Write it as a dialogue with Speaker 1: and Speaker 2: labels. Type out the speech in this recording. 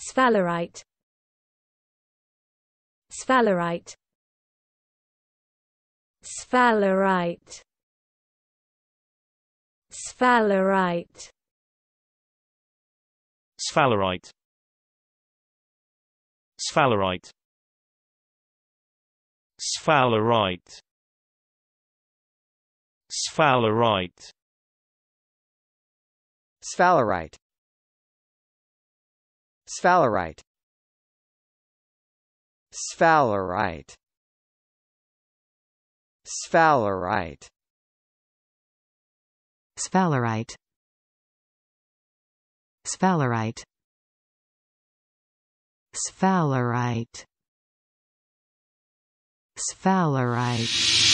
Speaker 1: sphalerite sphalerite sphalerite sphalerite sphalerite sphalerite sphalerite sphalerite sphalerite Sphalerite Sphalerite Sphalerite Sphalerite Sphalerite Sphalerite
Speaker 2: Sphalerite